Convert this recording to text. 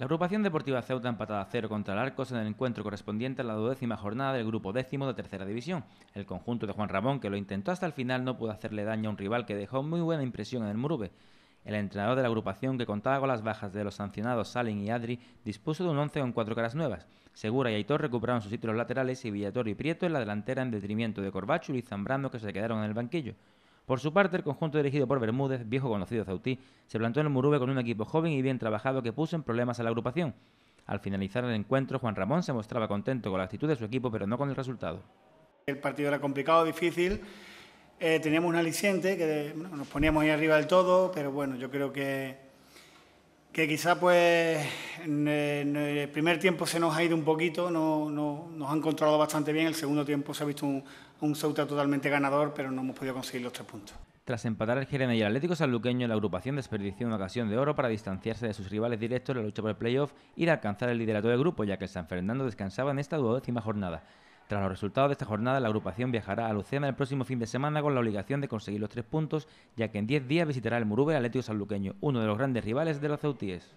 La agrupación deportiva Ceuta empatada a cero contra el Arcos en el encuentro correspondiente a la duodécima jornada del grupo décimo de tercera división. El conjunto de Juan Ramón, que lo intentó hasta el final, no pudo hacerle daño a un rival que dejó muy buena impresión en el Murube. El entrenador de la agrupación, que contaba con las bajas de los sancionados Salin y Adri, dispuso de un once con cuatro caras nuevas. Segura y Aitor recuperaron sus títulos laterales y Villator y Prieto en la delantera en detrimento de Corbacho y Zambrano, que se quedaron en el banquillo. Por su parte, el conjunto dirigido por Bermúdez, viejo conocido Zautí, se plantó en el Murube con un equipo joven y bien trabajado que puso en problemas a la agrupación. Al finalizar el encuentro, Juan Ramón se mostraba contento con la actitud de su equipo, pero no con el resultado. El partido era complicado, difícil. Eh, teníamos un aliciente que nos poníamos ahí arriba del todo, pero bueno, yo creo que que quizá pues en el primer tiempo se nos ha ido un poquito, nos han controlado bastante bien, el segundo tiempo se ha visto un, un Ceuta totalmente ganador, pero no hemos podido conseguir los tres puntos. Tras empatar el Jerez y el Atlético Sanluqueño, la agrupación desperdició una ocasión de oro para distanciarse de sus rivales directos en la lucha por el playoff y de alcanzar el liderato del grupo, ya que el San Fernando descansaba en esta duodécima jornada. Tras los resultados de esta jornada, la agrupación viajará a Lucena el próximo fin de semana con la obligación de conseguir los tres puntos, ya que en diez días visitará el Murube Atlético Sanluqueño, uno de los grandes rivales de los Ceutíes.